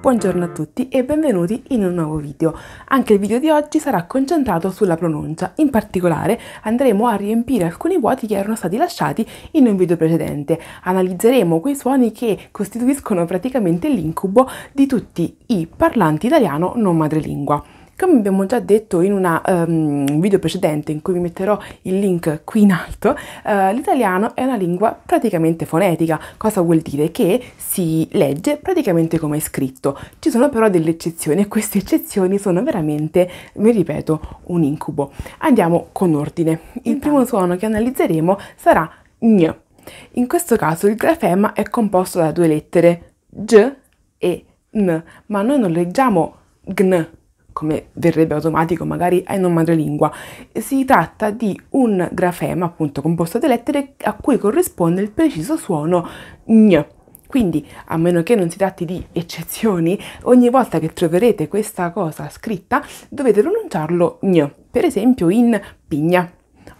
Buongiorno a tutti e benvenuti in un nuovo video. Anche il video di oggi sarà concentrato sulla pronuncia, in particolare andremo a riempire alcuni vuoti che erano stati lasciati in un video precedente. Analizzeremo quei suoni che costituiscono praticamente l'incubo di tutti i parlanti italiano non madrelingua. Come abbiamo già detto in una, um, ehm, un video precedente in cui vi metterò il link qui in alto, uh, l'italiano è una lingua praticamente fonetica. Cosa vuol dire? Che si legge praticamente come è scritto. Ci sono però delle eccezioni e queste eccezioni sono veramente, mi ripeto, un incubo. Andiamo con ordine. Il primo suono che analizzeremo sarà gn. In questo caso il grafema è composto da due lettere, g e n, ma noi non leggiamo gn come verrebbe automatico magari ai non madrelingua. Si tratta di un grafema, appunto, composto da lettere a cui corrisponde il preciso suono gn. Quindi, a meno che non si tratti di eccezioni, ogni volta che troverete questa cosa scritta dovete pronunciarlo gn, per esempio in pigna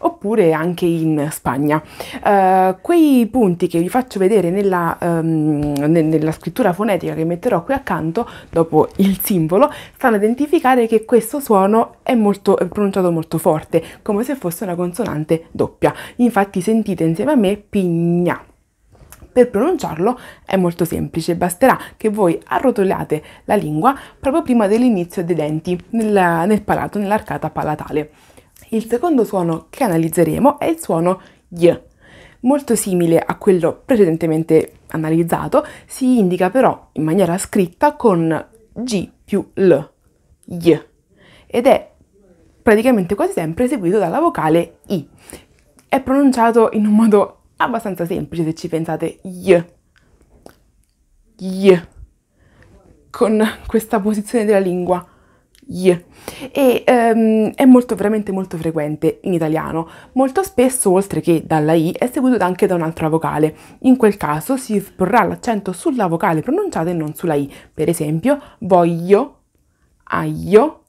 oppure anche in Spagna. Uh, quei punti che vi faccio vedere nella, um, nella, scrittura fonetica che metterò qui accanto, dopo il simbolo, fanno identificare che questo suono è, molto, è pronunciato molto forte, come se fosse una consonante doppia. Infatti sentite insieme a me pigna. Per pronunciarlo è molto semplice, basterà che voi arrotoliate la lingua proprio prima dell'inizio dei denti nel, nel palato, nell'arcata palatale. Il secondo suono che analizzeremo è il suono Y. Molto simile a quello precedentemente analizzato, si indica però in maniera scritta con G più L, Y, ed è praticamente quasi sempre seguito dalla vocale I. È pronunciato in un modo abbastanza semplice se ci pensate, Y, Y, con questa posizione della lingua gli. E um, è molto, veramente molto frequente in italiano. Molto spesso, oltre che dalla i, è seguito anche da un'altra vocale. In quel caso si porrà l'accento sulla vocale pronunciata e non sulla i. Per esempio, voglio, aglio,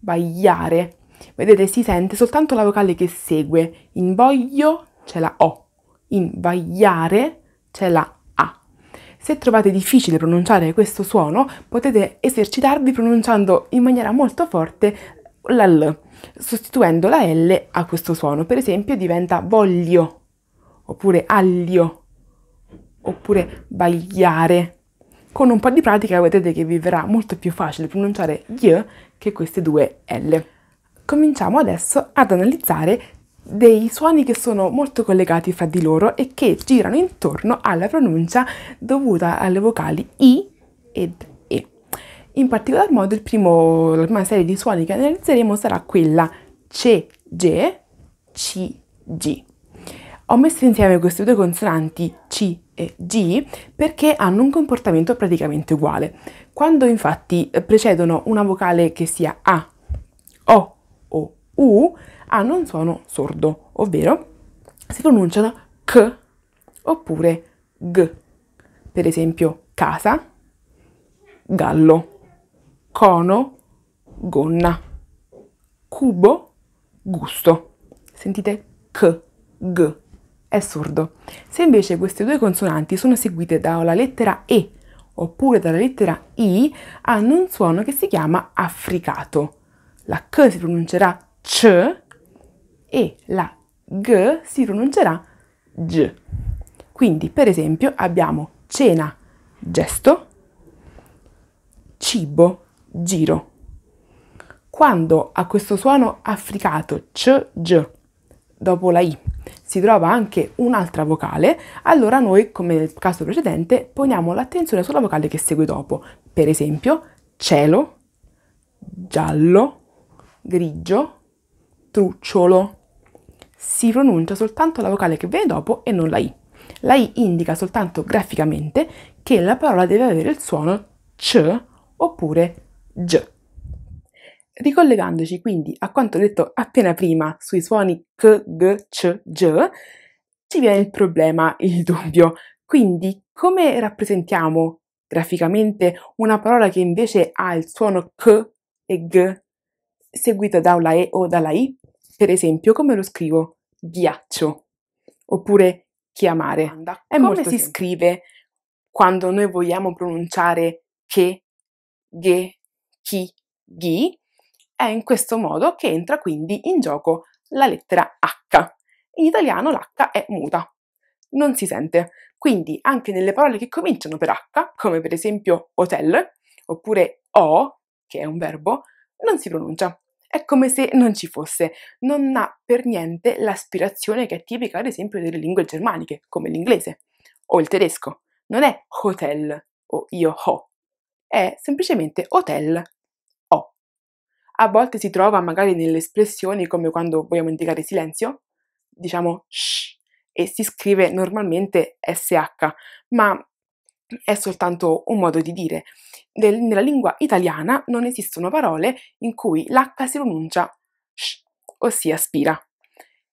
vagliare. Vedete, si sente soltanto la vocale che segue. In voglio c'è la O, in vagliare c'è la se trovate difficile pronunciare questo suono, potete esercitarvi pronunciando in maniera molto forte la L, sostituendo la L a questo suono. Per esempio diventa voglio, oppure aglio, oppure bagliare. Con un po' di pratica vedete che vi verrà molto più facile pronunciare Y che queste due L. Cominciamo adesso ad analizzare dei suoni che sono molto collegati fra di loro e che girano intorno alla pronuncia dovuta alle vocali I ed E. In particolar modo il primo, la prima serie di suoni che analizzeremo sarà quella C, G, C, G. Ho messo insieme queste due consonanti C e G perché hanno un comportamento praticamente uguale. Quando infatti precedono una vocale che sia A, O U hanno un suono sordo, ovvero si pronunciano K oppure G. Per esempio casa, gallo, cono, gonna, cubo, gusto. Sentite K, G, è sordo. Se invece queste due consonanti sono seguite dalla lettera E oppure dalla lettera I, hanno un suono che si chiama affricato. La K si pronuncerà c e la g si pronuncerà g. Quindi, per esempio, abbiamo cena, gesto, cibo, giro. Quando a questo suono affricato c, g, dopo la i, si trova anche un'altra vocale, allora noi, come nel caso precedente, poniamo l'attenzione sulla vocale che segue dopo. Per esempio, cielo, giallo, grigio, trucciolo. Si pronuncia soltanto la vocale che viene dopo e non la I. La I indica soltanto graficamente che la parola deve avere il suono C oppure G. Ricollegandoci quindi a quanto detto appena prima sui suoni C, G, C, G, ci viene il problema, il dubbio. Quindi come rappresentiamo graficamente una parola che invece ha il suono C e G seguita da una E o dalla I? Per esempio, come lo scrivo? Ghiaccio oppure chiamare. È come si semplice. scrive quando noi vogliamo pronunciare che, ghe, chi, ghi? È in questo modo che entra quindi in gioco la lettera H. In italiano l'H è muta, non si sente. Quindi anche nelle parole che cominciano per H, come per esempio hotel, oppure o, che è un verbo, non si pronuncia è come se non ci fosse, non ha per niente l'aspirazione che è tipica ad esempio delle lingue germaniche, come l'inglese o il tedesco. Non è hotel o io ho, è semplicemente hotel o. A volte si trova magari nelle espressioni come quando vogliamo indicare silenzio, diciamo shh e si scrive normalmente sh, ma è soltanto un modo di dire del, nella lingua italiana non esistono parole in cui l'H si pronuncia sh, ossia aspira.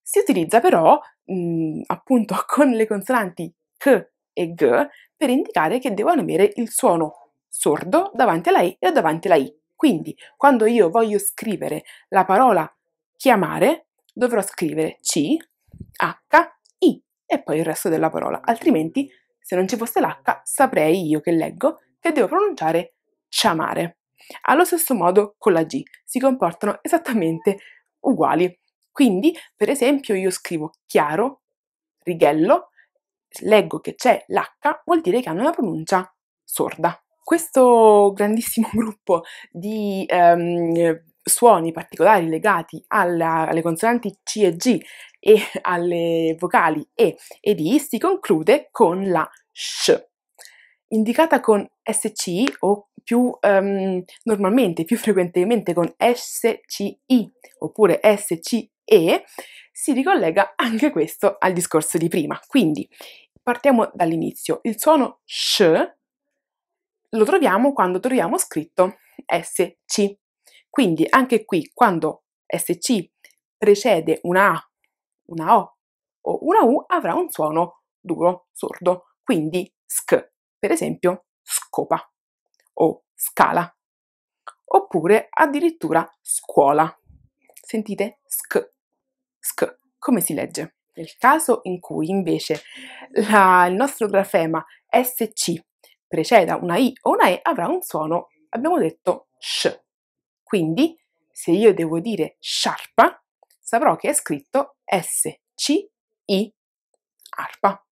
Si utilizza però mh, mhmm, appunto con le consonanti k e g per indicare che devono avere il suono sordo davanti alla e e davanti alla i. Quindi, quando io voglio scrivere la parola chiamare, dovrò scrivere C, H, I e poi il resto della parola, altrimenti se non ci fosse l'H saprei io che leggo che devo pronunciare ciamare. Allo stesso modo con la G, si comportano esattamente uguali. Quindi, per esempio, io scrivo chiaro, righello, leggo che c'è l'H, vuol dire che hanno una pronuncia sorda. Questo grandissimo gruppo di ehm, suoni particolari legati alla, alle consonanti C e G e alle vocali E ed I si conclude con la SH indicata con SC o più um, normalmente, più frequentemente con SCI oppure SCE, si ricollega anche questo al discorso di prima. Quindi partiamo dall'inizio. Il suono SH lo troviamo quando troviamo scritto SC. Quindi anche qui quando SC precede una A, una O o una U avrà un suono duro, sordo, quindi SC per esempio scopa o scala, oppure addirittura scuola. Sentite sc, sc, come si legge? Nel caso in cui invece la, il nostro grafema sc preceda una i o una e avrà un suono, abbiamo detto sh. Quindi se io devo dire sciarpa, saprò che è scritto sci arpa.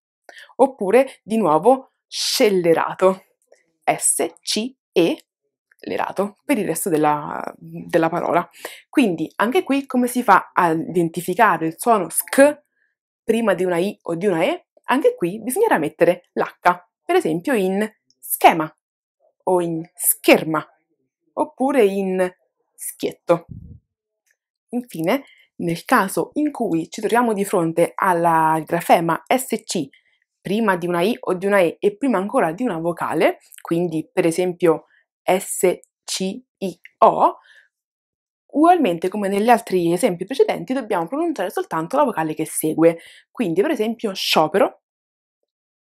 Oppure di nuovo scellerato. S-C-E lerato per il resto della, della, parola. Quindi anche qui come si fa a identificare il suono sk prima di una i o di una e? Anche qui bisognerà mettere l'h, per esempio in schema o in scherma oppure in schietto. Infine, nel caso in cui ci troviamo di fronte al grafema sc prima di una I o di una E e prima ancora di una vocale, quindi per esempio S, C, I, O, ugualmente come negli altri esempi precedenti dobbiamo pronunciare soltanto la vocale che segue. Quindi per esempio sciopero,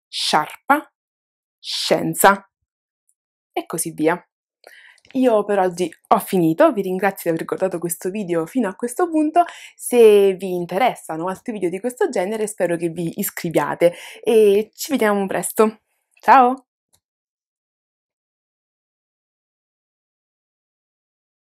sciarpa, scienza e così via. Io per oggi ho finito, vi ringrazio di aver guardato questo video fino a questo punto, se vi interessano altri video di questo genere spero che vi iscriviate e ci vediamo presto, ciao!